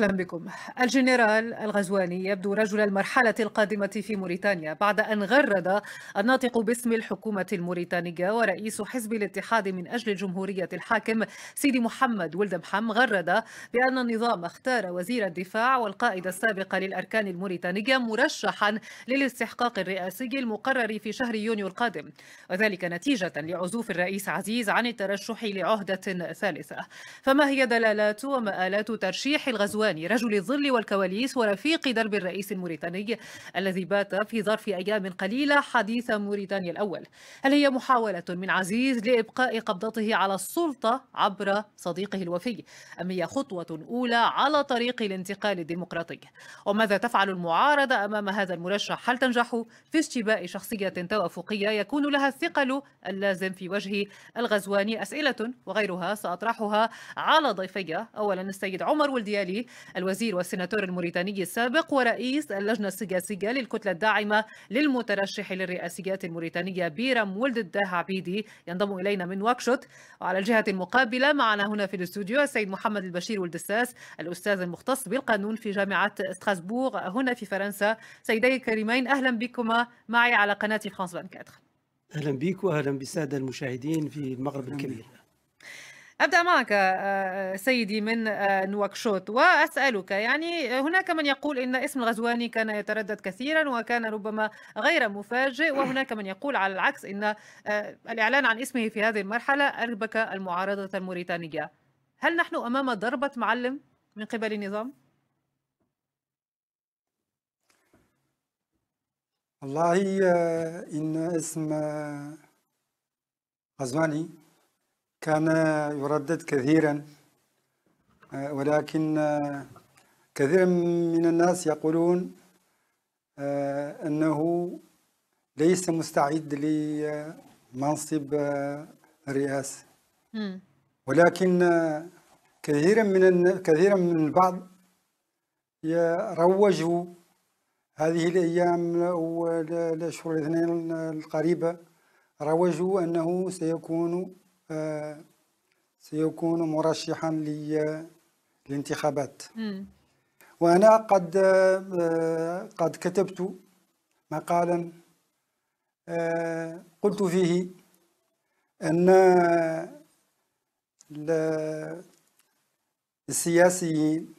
أهلا بكم الجنرال الغزواني يبدو رجل المرحلة القادمة في موريتانيا بعد أن غرد الناطق باسم الحكومة الموريتانية ورئيس حزب الاتحاد من أجل الجمهورية الحاكم سيدي محمد ولد محم غرد بأن النظام اختار وزير الدفاع والقائد السابق للأركان الموريتانية مرشحا للاستحقاق الرئاسي المقرر في شهر يونيو القادم وذلك نتيجة لعزوف الرئيس عزيز عن الترشح لعهدة ثالثة فما هي دلالات ومآلات ترشيح الغزواني السوداني رجل الظل والكواليس ورفيق درب الرئيس الموريتاني الذي بات في ظرف أيام قليلة حديث موريتانيا الأول هل هي محاولة من عزيز لإبقاء قبضته على السلطة عبر صديقه الوفي أم هي خطوة أولى على طريق الانتقال الديمقراطي وماذا تفعل المعارضة أمام هذا المرشح هل تنجح في استباء شخصية توافقية يكون لها الثقل اللازم في وجه الغزواني أسئلة وغيرها سأطرحها على ضيفي أولا السيد عمر والديالي الوزير والسيناتور الموريتاني السابق ورئيس اللجنة السياسية للكتلة الداعمة للمترشح للرئاسيات الموريتانية بيرم ولد الداه عبيدي ينضم إلينا من واكشوت وعلى الجهة المقابلة معنا هنا في الاستوديو السيد محمد البشير والدساس الأستاذ المختص بالقانون في جامعة استراسبورغ هنا في فرنسا سيدي الكريمين أهلا بكما معي على قناة فرانس 24 أهلا بك وأهلا بالسادة المشاهدين في المغرب الكبير أبدأ معك آه، آه، سيدي من آه، نواكشوط وأسألك يعني هناك من يقول إن اسم الغزواني كان يتردد كثيرا وكان ربما غير مفاجئ وهناك من يقول على العكس إن الإعلان عن اسمه في هذه المرحلة أربك المعارضة الموريتانية هل نحن أمام ضربة معلم من قبل النظام؟ والله إن اسم غزواني كان يردد كثيرا آه، ولكن آه، كثير من الناس يقولون آه، أنه ليس مستعد لمنصب الرئاسة ولكن كثيرا من كثيرا من البعض روجوا هذه الأيام أو الأشهر الاثنين القريبة روجوا أنه سيكون آه، سيكون مرشحا للانتخابات وأنا قد آه، قد كتبت مقالا آه، قلت فيه أن السياسيين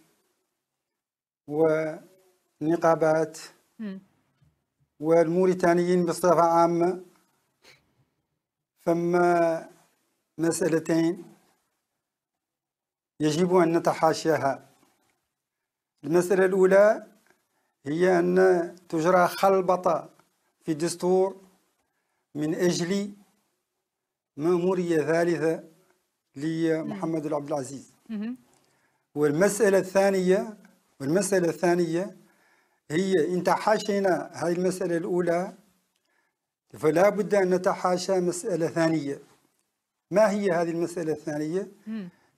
والنقابات والموريتانيين بصفة عامة فما مسألتين يجب أن نتحاشاها المسألة الأولى هي أن تجرى خلبطة في الدستور من أجل مأمورية ثالثة لمحمد عبد العزيز والمسألة الثانية والمسألة الثانية هي إن تحاشينا هذه المسألة الأولى فلا بد أن نتحاشى مسألة ثانية ما هي هذه المسألة الثانية؟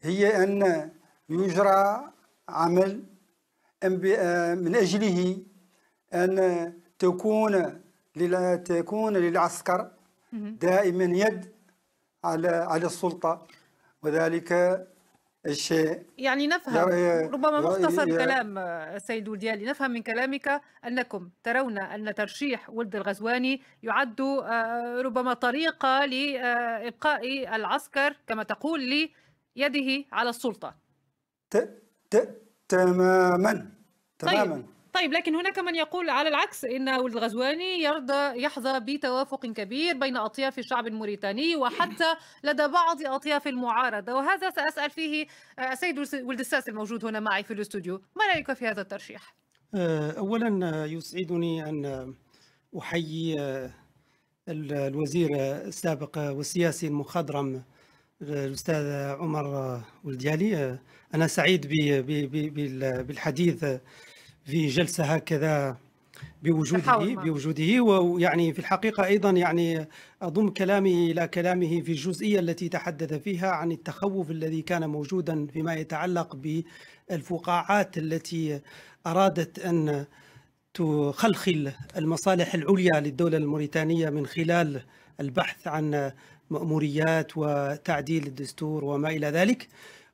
هي أن يجرى عمل آه، من أجله أن تكون تكون للعسكر دائما يد على على السلطة وذلك الشيء يعني نفهم ربما مختصر كلام السيد وديالي نفهم من كلامك أنكم ترون أن ترشيح ولد الغزواني يعد آه، ربما طريقة لإبقاء العسكر كما تقول لي يده على السلطة تماما تماما طيب. طيب لكن هناك من يقول على العكس ان ولد الغزواني يرضى يحظى بتوافق كبير بين اطياف الشعب الموريتاني وحتى لدى بعض اطياف المعارضه وهذا ساسال فيه آه، السيد ولد الساس الموجود هنا معي في الاستوديو ما رايك في هذا الترشيح آه، اولا آه، يسعدني ان احيي الوزير السابق والسياسي المخضرم الاستاذ عمر ولديالي انا سعيد بالحديث في جلسه هكذا بوجوده بوجوده ويعني في الحقيقة أيضا يعني أضم كلامي إلى كلامه في الجزئية التي تحدث فيها عن التخوف الذي كان موجودا فيما يتعلق بالفقاعات التي أرادت أن تخلخل المصالح العليا للدولة الموريتانية من خلال البحث عن مأموريات وتعديل الدستور وما إلى ذلك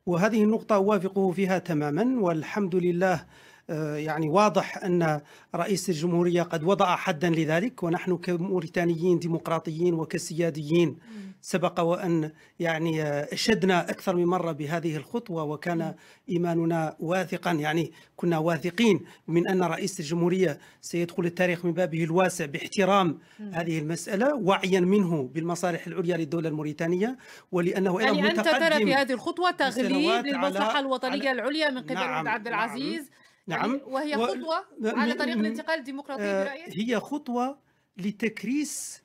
وهذه النقطة أوافقه فيها تماما والحمد لله آه، يعني واضح أن رئيس الجمهورية قد وضع حدا لذلك ونحن كموريتانيين ديمقراطيين وكسياديين سبق وأن يعني آه، شدنا أكثر من مرة بهذه الخطوة وكان إيماننا واثقا يعني كنا واثقين من أن رئيس الجمهورية سيدخل التاريخ من بابه الواسع باحترام هذه المسألة وعيا منه بالمصالح العليا للدولة الموريتانية ولأنه يعني أنت ترى في هذه الخطوة تغليب للمصلحة الوطنية العليا من قبل نعم عبد نعم. العزيز نعم يعني نعم وهي خطوة و... على طريق الانتقال الديمقراطي آه، برأيك؟ هي خطوة لتكريس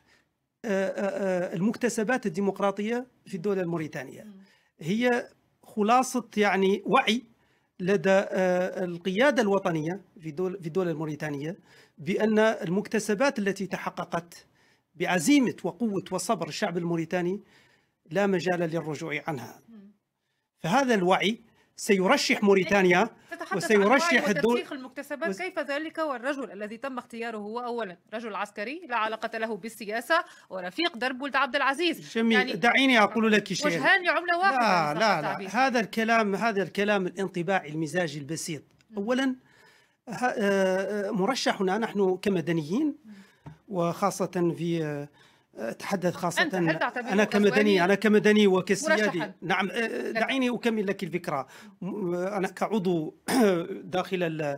آه، آه، المكتسبات الديمقراطية في الدولة الموريتانية هي خلاصة يعني وعي لدى القيادة الوطنية في دول في الدولة الموريتانية بأن المكتسبات التي تحققت بعزيمة وقوة وصبر الشعب الموريتاني لا مجال للرجوع عنها فهذا الوعي سيرشح موريتانيا وسيرشح الدول المكتسبات وز... كيف ذلك والرجل الذي تم اختياره هو اولا رجل عسكري لا علاقه له بالسياسه ورفيق درب ولد عبد العزيز جميل يعني دعيني اقول لك شيء وجهان عمله واحده لا لا, لا هذا الكلام هذا الكلام الانطباعي المزاجي البسيط اولا آه، مرشحنا نحن كمدنيين وخاصه في تحدث خاصة أنت هل أنا كمدني أنا كمدني وكسيادي نعم أه، أه، دعيني أكمل لك الفكرة أنا كعضو داخل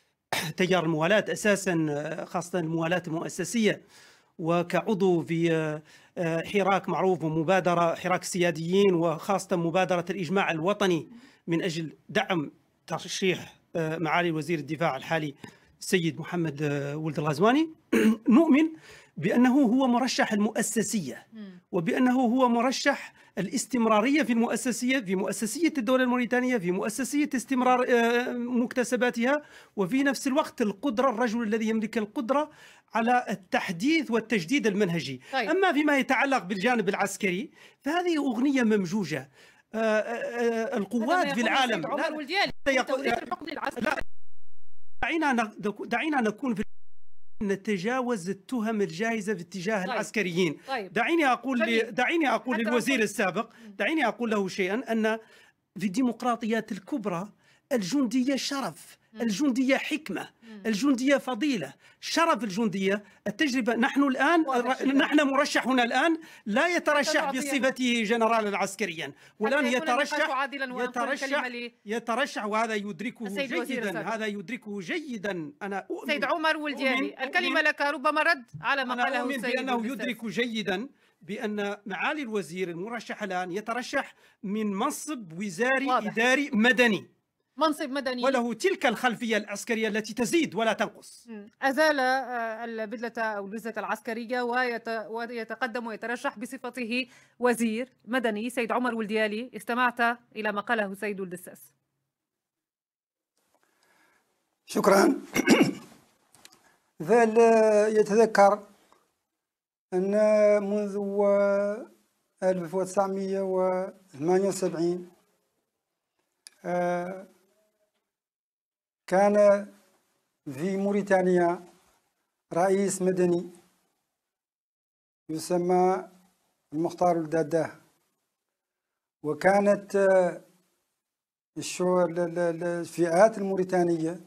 تيار الموالاة أساسا أه، خاصة الموالاة المؤسسية وكعضو في حراك معروف ومبادرة حراك السياديين وخاصة مبادرة الإجماع الوطني من أجل دعم ترشيح معالي وزير الدفاع الحالي السيد محمد ولد الغزواني نؤمن بأنه هو مرشح المؤسسية وبأنه هو مرشح الاستمرارية في المؤسسية في مؤسسية الدولة الموريتانية في مؤسسية استمرار آه، مكتسباتها وفي نفس الوقت القدرة الرجل الذي يملك القدرة على التحديث والتجديد المنهجي طيب. أما فيما يتعلق بالجانب العسكري فهذه أغنية ممجوجة آه، آه، القوات في العالم لا, لا, دعينا نكون في نتجاوز التهم الجاهزه باتجاه طيب. العسكريين طيب. دعيني اقول ل... دعيني اقول للوزير السابق دعيني اقول له شيئا ان في الديمقراطيات الكبرى الجنديه شرف الجندية حكمة الجندية فضيلة شرف الجندية التجربة نحن الآن نحن مرشحنا الآن لا يترشح بصفته جنرالا عسكريا والآن يترشح يترشح يترشح وهذا يدركه جيدا هذا يدركه جيدا أنا أؤمن سيد عمر ولدياني الكلمة لك ربما رد على ما قاله أؤمن بأنه يدرك جيدا بأن معالي الوزير المرشح الآن يترشح من منصب وزاري واضح. إداري مدني منصب مدني وله تلك الخلفية العسكرية التي تزيد ولا تنقص أزال آه، البدلة أو البذلة العسكرية ويتقدم ويترشح بصفته وزير مدني سيد عمر ولديالي استمعت إلى ما قاله سيد الدساس شكرا ذال يتذكر أن منذ 1978 آه كان في موريتانيا رئيس مدني يسمى المختار الداداه وكانت الفئات الموريتانية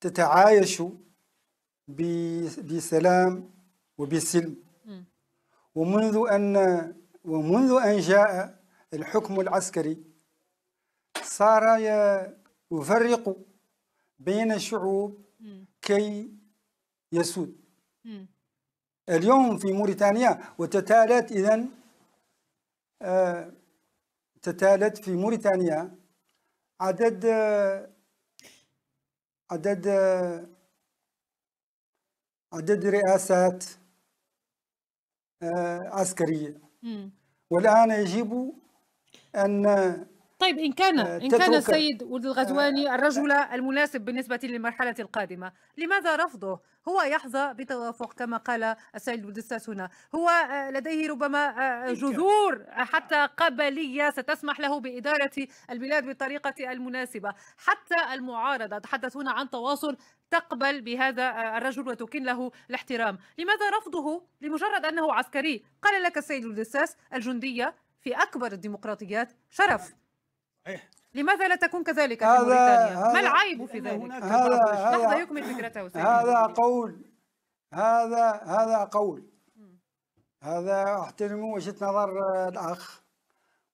تتعايش بسلام وبسلم ومنذ أن ومنذ أن جاء الحكم العسكري صار يفرق بين الشعوب كي يسود اليوم في موريتانيا وتتالت إذا آه، تتالت في موريتانيا عدد آه، عدد آه، عدد رئاسات عسكرية والآن يجب أن طيب إن كان آه، إن كان السيد ولد الغزواني آه. الرجل المناسب بالنسبة للمرحلة القادمة لماذا رفضه؟ هو يحظى بتوافق كما قال السيد بودستاس هنا هو آه، لديه ربما جذور حتى قبلية ستسمح له بإدارة البلاد بالطريقة المناسبة حتى المعارضة تحدثون عن تواصل تقبل بهذا الرجل وتكن له الاحترام لماذا رفضه لمجرد أنه عسكري قال لك السيد بودستاس الجندية في أكبر الديمقراطيات شرف صحيح لماذا لا تكون كذلك في موريتانيا؟ ما العيب في ذلك؟ هذا لحظة يكمل فكرته هذا قول هذا هذا قول هذا احترم وجهة نظر الأخ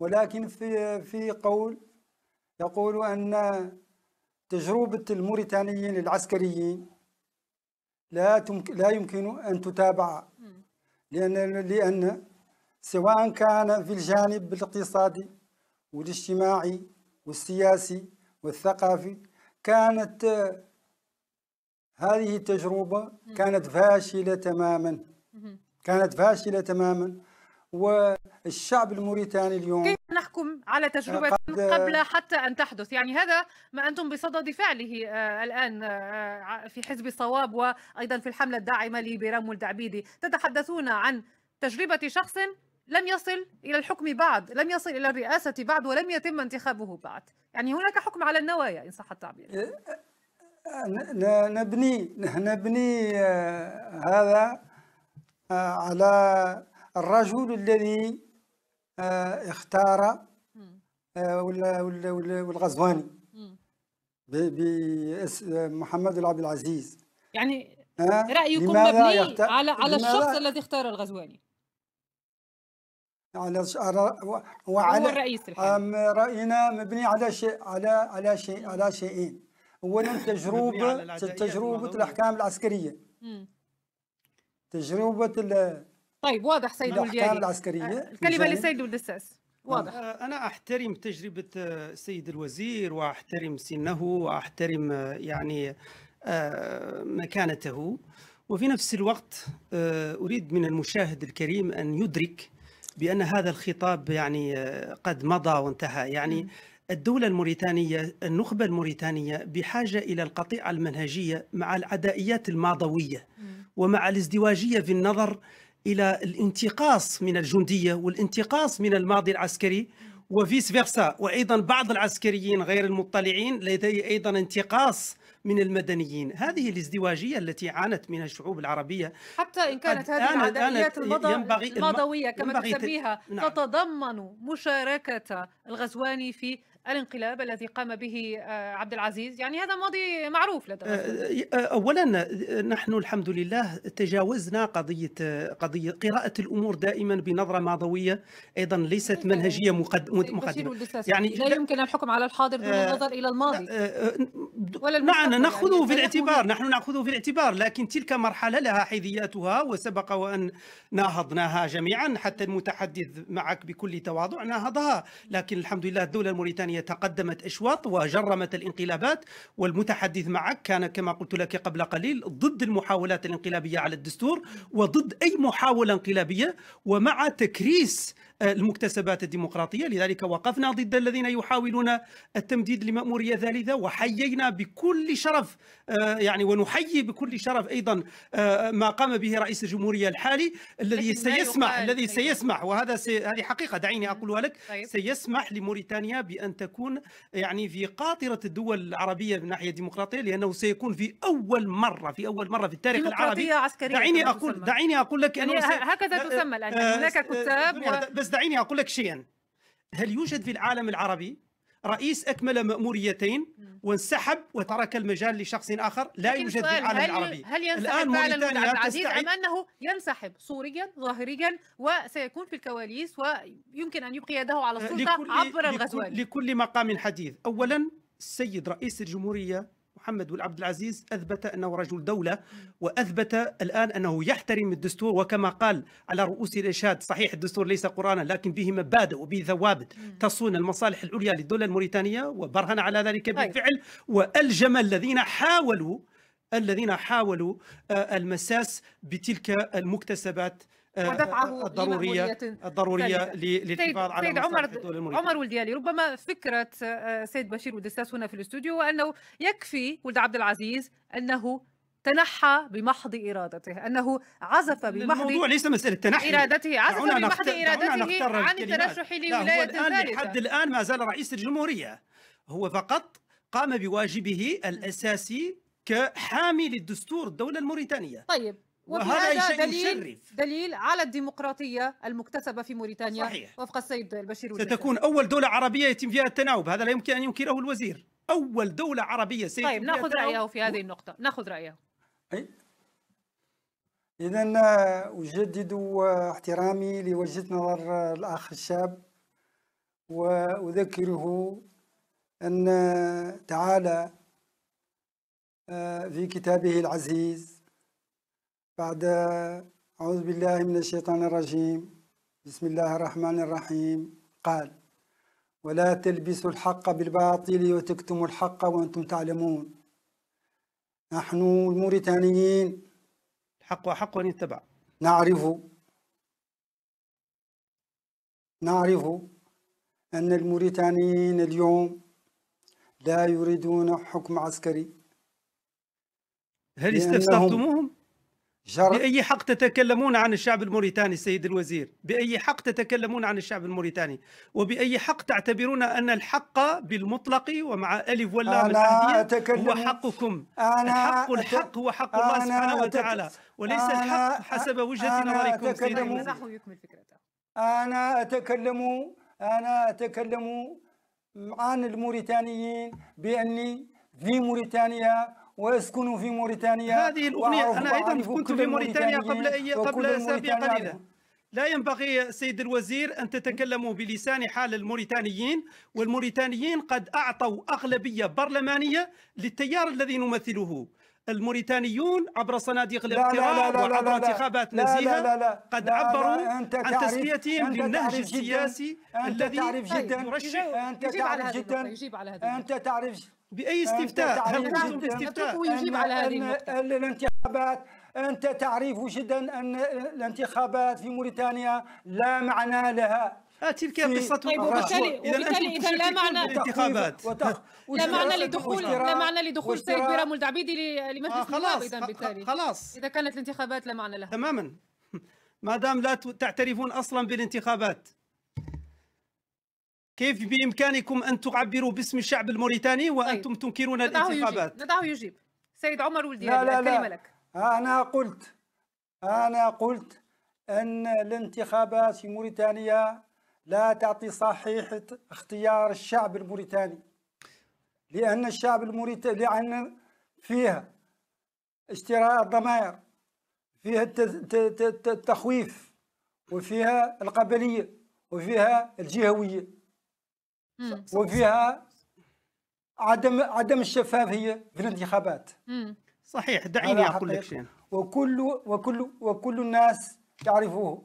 ولكن في في قول يقول أن تجربة الموريتانيين العسكريين لا لا يمكن أن تتابع لأن لأن سواء كان في الجانب الاقتصادي والاجتماعي والسياسي والثقافي كانت آه، هذه التجربة كانت فاشلة تماما كانت فاشلة تماما والشعب الموريتاني اليوم كيف نحكم على تجربة آه، قبل حتى أن تحدث يعني هذا ما أنتم بصدد فعله آه، الآن في حزب الصواب وأيضا في الحملة الداعمة لبرام الدعبيدي تتحدثون عن تجربة شخص لم يصل إلى الحكم بعد لم يصل إلى الرئاسة بعد ولم يتم انتخابه بعد يعني هناك حكم على النوايا إن صح التعبير إيه، نبني نبني آه، هذا آه، على الرجل الذي آه، اختار والغزواني محمد العبد العزيز يعني رايكم مبني على على الشخص الذي اختار الغزواني على وعلى هو الرئيس راينا مبني على شيء على على شيء على شيئين اولا تجربه تجربه الاحكام العسكريه تجربه طيب واضح سيد الديالي الاحكام العسكريه آه، الكلمه لسيد الدساس واضح آه، انا احترم تجربه السيد آه، الوزير واحترم سنه واحترم يعني مكانته وفي نفس الوقت اريد من المشاهد الكريم ان يدرك بأن هذا الخطاب يعني آه، قد مضى وانتهى يعني نعم. الدولة الموريتانية النخبة الموريتانية بحاجة إلى القطيعة المنهجية مع العدائيات الماضوية نعم. ومع الازدواجية في النظر إلى الانتقاص من الجندية والانتقاص من الماضي العسكري وفيس فيرسا وايضا بعض العسكريين غير المطلعين لديه ايضا انتقاص من المدنيين هذه الازدواجية التي عانت منها الشعوب العربية حتى إن كانت هذه العدائيات المضوية كما تسميها نعم. تتضمن مشاركة الغزواني في الانقلاب الذي قام به آه، عبد العزيز يعني هذا ماضي معروف لدى آه، آه، اولا نحن الحمد لله تجاوزنا قضيه قضيه قراءه الامور دائما بنظره ماضويه ايضا ليست منهجيه مقدمه يعني لا يمكن الحكم على الحاضر دون النظر الى الماضي ولا معنا يعني، ناخذه يعني في الاعتبار نحن ناخذه في الاعتبار لكن تلك مرحله لها حيثياتها وسبق وان ناهضناها جميعا حتى المتحدث معك بكل تواضع ناهضها لكن الحمد لله الدوله الموريتانيه الإسلامية تقدمت أشواط وجرمت الانقلابات والمتحدث معك كان كما قلت لك قبل قليل ضد المحاولات الانقلابية على الدستور وضد أي محاولة انقلابية ومع تكريس آه، المكتسبات الديمقراطية لذلك وقفنا ضد الذين يحاولون التمديد لمأمورية ثالثة وحيينا بكل شرف آه، يعني ونحيي بكل شرف أيضا آه، ما قام به رئيس الجمهورية الحالي الذي سيسمح الذي طيب. سيسمح وهذا سي هذه حقيقة دعيني أقولها لك طيب. سيسمح لموريتانيا بأن تكون يعني في قاطرة الدول العربية من ناحية الديمقراطية لأنه سيكون في أول مرة في أول مرة في التاريخ العربي عسكرية دعيني أقول دعيني أقول لك يعني أنه هكذا تسمى الآن يعني هناك كتاب بس دعيني اقول لك شيئا هل يوجد في العالم العربي رئيس اكمل ماموريتين وانسحب وترك المجال لشخص اخر لا يوجد في العالم هل العربي هل ينسحب الان فعلا عبد العزيز ام انه ينسحب صوريا ظاهريا وسيكون في الكواليس ويمكن ان يبقي يده على آه، السلطه عبر الغزوات لكل مقام حديث اولا السيد رئيس الجمهوريه محمد بن عبد العزيز اثبت انه رجل دوله واثبت الان انه يحترم الدستور وكما قال على رؤوس الارشاد صحيح الدستور ليس قرانا لكن به مبادئ وبه ثوابت تصون المصالح العليا للدوله الموريتانيه وبرهن على ذلك طيب. بالفعل والجم الذين حاولوا الذين حاولوا آه، المساس بتلك المكتسبات ودفعه آه، آه، الضروريه الضروريه للحفاظ على سيد عمر عمر ولديالي ربما فكره آه، سيد بشير ودساس هنا في الاستوديو أنه يكفي ولد عبد العزيز انه تنحى بمحض ارادته انه عزف بمحض الموضوع ليس مساله تنحي ارادته عزف بمحض ارادته عن الترشح لولايه ثالثه لحد الان ما زال رئيس الجمهوريه هو فقط قام بواجبه الاساسي كحامي للدستور الدوله الموريتانيه طيب وهذا شيء دليل دليل على الديمقراطيه المكتسبه في موريتانيا صحيح. وفق السيد البشير ستكون اول دوله عربيه يتم فيها التناوب هذا لا يمكن ان ينكره الوزير اول دوله عربيه سيتم طيب ناخذ رايه في هذه النقطه ناخذ رايه اذا اجدد احترامي لوجهه نظر الاخ الشاب واذكره ان تعالى آه، في كتابه العزيز بعد أعوذ بالله من الشيطان الرجيم بسم الله الرحمن الرحيم قال ولا تلبسوا الحق بالباطل وتكتموا الحق وأنتم تعلمون نحن الموريتانيين الحق حق يتبع نعرف نعرف أن الموريتانيين اليوم لا يريدون حكم عسكري هل استفسرتموهم؟ جر... بأي حق تتكلمون عن الشعب الموريتاني سيد الوزير بأي حق تتكلمون عن الشعب الموريتاني وبأي حق تعتبرون أن الحق بالمطلق ومع ألف ولا أنا أتكلم... هو حقكم أنا الحق الحق هو حق الله سبحانه أت... وتعالى وليس أنا... الحق حسب وجهة نظركم سيد الوزير أنا أتكلم أنا أتكلم عن الموريتانيين بأني في موريتانيا ويسكن في موريتانيا هذه الأغنية أنا أيضا كنت في موريتانيا قبل أي قبل أسابيع قليلة لا ينبغي السيد الوزير أن تتكلموا بلسان حال الموريتانيين والموريتانيين قد أعطوا أغلبية برلمانية للتيار الذي نمثله الموريتانيون عبر صناديق الاقتراع وعبر انتخابات نزيهه قد عبروا عن تسميتهم للنهج السياسي الذي يرشح انت تعرف جدا انت تعرف جدا باي استفتاء هل قمتم باستفتاء ويجيب على هذه الانتخابات انت تعرف جدا ان الانتخابات في موريتانيا لا معنى لها آه، تلك قصة طيب وبالتالي وبالتالي اذا لا معنى الانتخابات لا معنى لدخول لا معنى لدخول السيد بيرام الدعبيدي لمجلس آه خلاص اذا بالتالي خلاص اذا كانت الانتخابات لا معنى لها تماما ما دام لا تعترفون اصلا بالانتخابات كيف بإمكانكم أن تعبروا باسم الشعب الموريتاني طيب. وأنتم طيب. تنكرون نعم، الانتخابات؟ يجيب. نعم، دعه يجيب سيد عمر ولدي لا لا الكلمة لا. لك أنا قلت أنا قلت أن الانتخابات في موريتانيا لا تعطي صحيح اختيار الشعب الموريتاني لأن الشعب الموريتاني لأن فيها اشتراء الضمائر فيها التخويف وفيها القبلية وفيها الجهوية وفيها عدم عدم الشفافيه في الانتخابات صحيح دعيني اقول لك شيء وكل وكل وكل الناس يعرفوه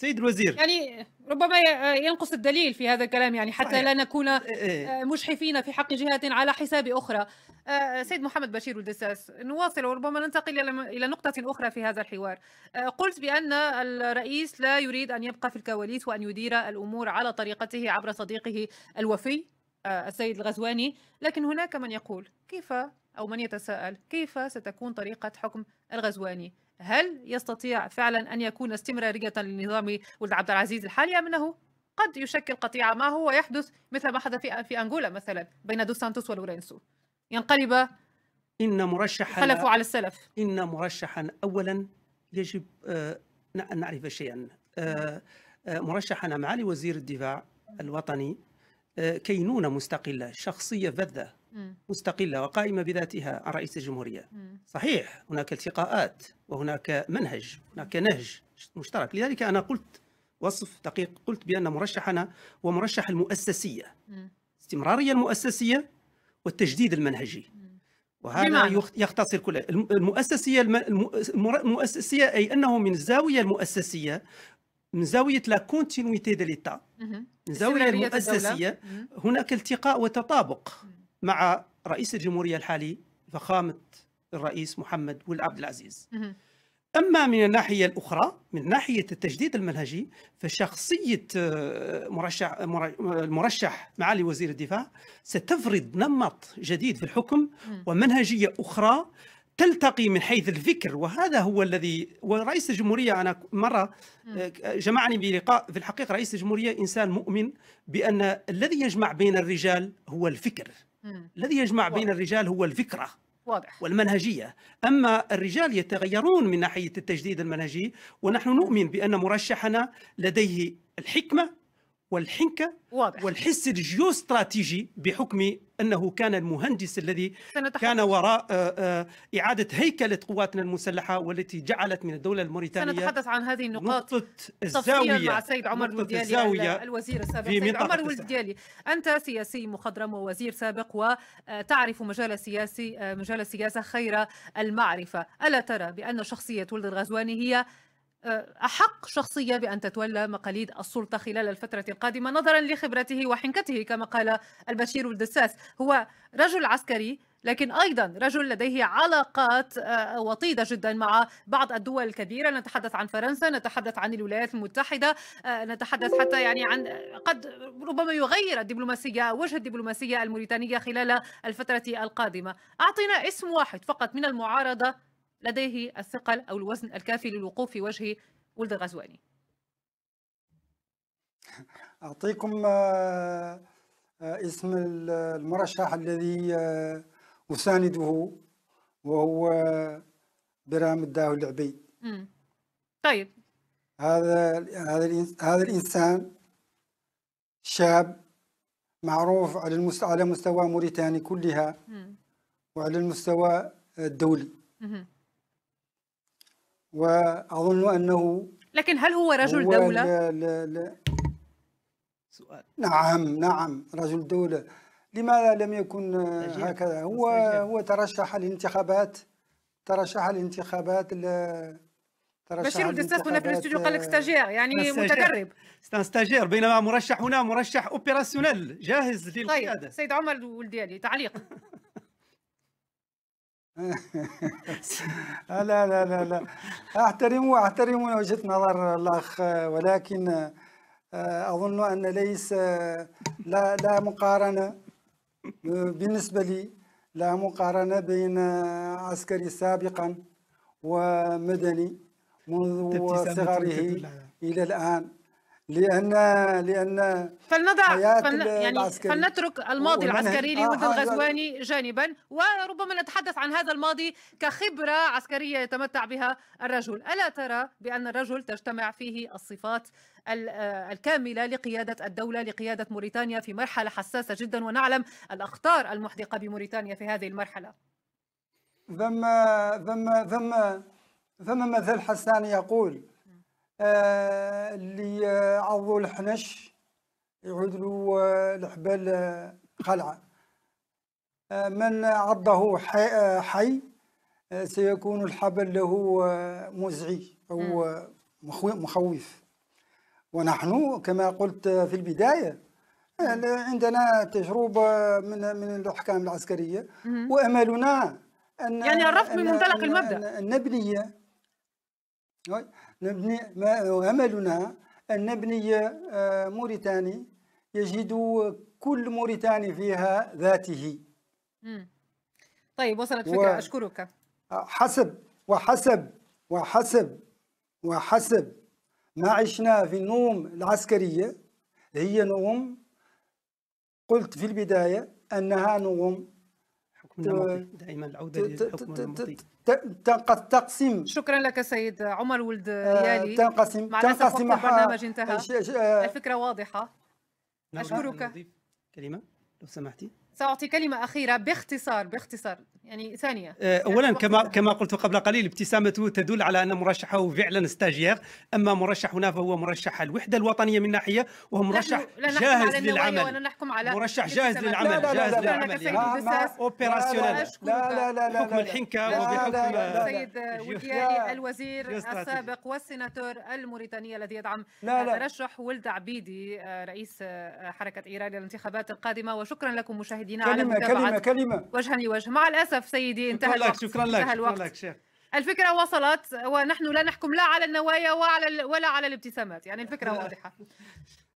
سيد الوزير يعني ربما ينقص الدليل في هذا الكلام يعني حتى صحيح. لا نكون إيه، إيه. آه، مجحفين في حق جهة على حساب أخرى آه، سيد محمد بشير الدساس نواصل وربما ننتقل إلى نقطة أخرى في هذا الحوار آه، قلت بأن الرئيس لا يريد أن يبقى في الكواليس وأن يدير الأمور على طريقته عبر صديقه الوفي السيد الغزواني لكن هناك من يقول كيف أو من يتساءل كيف ستكون طريقة حكم الغزواني هل يستطيع فعلا أن يكون استمرارية للنظام ولد عبد العزيز الحالي أم أنه قد يشكل قطيعة ما هو يحدث مثل ما حدث في أنغولا مثلا بين دو سانتوس ولورينسو ينقلب إن مرشحا خلفوا على السلف إن مرشحا أولا يجب أن آه، نعرف شيئا آه، آه، مرشحنا معالي وزير الدفاع الوطني كينونة مستقلة شخصية فذة مستقله وقائمه بذاتها عن رئيس الجمهوريه صحيح هناك التقاءات وهناك منهج هناك نهج مشترك لذلك انا قلت وصف دقيق قلت بان مرشحنا هو مرشح المؤسسيه استمراريه المؤسسيه والتجديد المنهجي وهذا يختصر كل المؤسسيه المؤسسيه اي انه من الزاويه المؤسسيه من زاويه لا كونتينويتي ديليتا من زاويه المؤسسيه هناك التقاء وتطابق مع رئيس الجمهورية الحالي فخامة الرئيس محمد ول عبد العزيز أما من الناحية الأخرى من ناحية التجديد المنهجي فشخصية آه، مرشح المرشح معالي وزير الدفاع ستفرض نمط جديد في الحكم ومنهجية أخرى تلتقي من حيث الفكر وهذا هو الذي ورئيس الجمهورية أنا مرة آه، جمعني بلقاء في الحقيقة رئيس الجمهورية إنسان مؤمن بأن الذي يجمع بين الرجال هو الفكر الذي يجمع بين الرجال هو الفكره واضح والمنهجيه، اما الرجال يتغيرون من ناحيه التجديد المنهجي ونحن نؤمن بان مرشحنا لديه الحكمه والحنكه واضح. والحس الجيوستراتيجي بحكم انه كان المهندس الذي سنتحدث. كان وراء آه، آه، اعاده هيكله قواتنا المسلحه والتي جعلت من الدوله الموريتانيه سنتحدث عن هذه النقاط نقطه مع السيد عمر الوديالي الوزير السابق في سيد عمر الوديالي انت سياسي مخضرم ووزير سابق وتعرف آه، مجال السياسي مجال السياسه خير المعرفه الا ترى بان شخصيه ولد الغزواني هي أحق شخصية بأن تتولى مقاليد السلطة خلال الفترة القادمة نظرا لخبرته وحنكته كما قال البشير الدساس هو رجل عسكري لكن ايضا رجل لديه علاقات آه، وطيده جدا مع بعض الدول الكبيره نتحدث عن فرنسا نتحدث عن الولايات المتحده آه، نتحدث حتى يعني عن قد ربما يغير الدبلوماسيه وجه الدبلوماسيه الموريتانيه خلال الفتره القادمه اعطينا اسم واحد فقط من المعارضه لديه الثقل أو الوزن الكافي للوقوف في وجه ولد الغزواني أعطيكم آه، آه، اسم المرشح الذي آه، أسانده وهو برام الداوي العبي طيب هذا هذا هذا الانسان شاب معروف على على مستوى موريتانيا كلها وعلى المستوى الدولي واظن انه لكن هل هو رجل هو دوله؟ لا لا لا سؤال نعم نعم رجل دوله لماذا لم يكن هكذا هو هو ترشح الانتخابات ترشح الانتخابات بشير الدسات هنا في الاستوديو قال لك ستاجير يعني متدرب ستاجير بينما مرشح هنا مرشح اوبيراسيونيل جاهز طيب، للقياده طيب سيد عمر ولديالي تعليق لا لا لا لا احترم احترم وجهه نظر الاخ ولكن آه، اظن ان ليس لا لا مقارنه آه، بالنسبه لي لا مقارنه بين آه، عسكري سابقا ومدني منذ صغره الى الان لان لان فلنضع فلن يعني العسكري. فلنترك الماضي العسكري آه، لود آه،, آه الغزواني جانبا وربما نتحدث عن هذا الماضي كخبره عسكريه يتمتع بها الرجل الا ترى بان الرجل تجتمع فيه الصفات آه، الكامله لقياده الدوله لقياده موريتانيا في مرحله حساسه جدا ونعلم الاخطار المحدقه بموريتانيا في هذه المرحله ثم ثم ثم ثم مثل حسان يقول آه، اللي عضو الحنش يعود آه، الحبال آه، خلعة من عضه حي, حي سيكون الحبل له مزعي أو مخوف ونحن كما قلت في البداية عندنا تجربة من من الأحكام العسكرية وأملنا أن يعني الرفض من منطلق المبدأ النبنية نبني املنا أن نبني آه، موريتاني يجد كل موريتاني فيها ذاته طيب وصلت فكرة و... أشكرك حسب وحسب وحسب وحسب ما عشنا في النوم العسكرية هي نوم قلت في البداية أنها نوم حكم نمطي دائما العودة للحكم النمطي قد تقسيم شكرا لك سيد عمر ولد ريالي آه، تنقسم مع تنقسم البرنامج انتهى آه، الفكره واضحه اشكرك كلمه لو سمحتي ساعطي كلمه اخيره باختصار باختصار يعني ثانيه اولا كما كما قلت قبل قليل ابتسامته تدل على ان مرشحه فعلا استاجير اما مرشحنا فهو مرشح الوحده الوطنيه من ناحيه وهو مرشح نحن جاهز على للعمل ولا نحكم على مرشح جاهز للعمل لا لا لا جاهز للعمل يعني اوبيراسيونيل لا لا لا بحكم الحنكه وبحكم السيد وديالي الوزير السابق والسيناتور الموريتاني الذي يدعم ترشح ولد عبيدي رئيس حركه ايران للانتخابات القادمه وشكرا لكم مشاهدي المشاهدين على متابعة كلمة كلمة وجها لوجه مع الأسف سيدي انتهى شكرا الوقت لك شكرا لك شكرا لك شيخ الفكرة وصلت ونحن لا نحكم لا على النوايا ولا على الابتسامات يعني الفكرة واضحة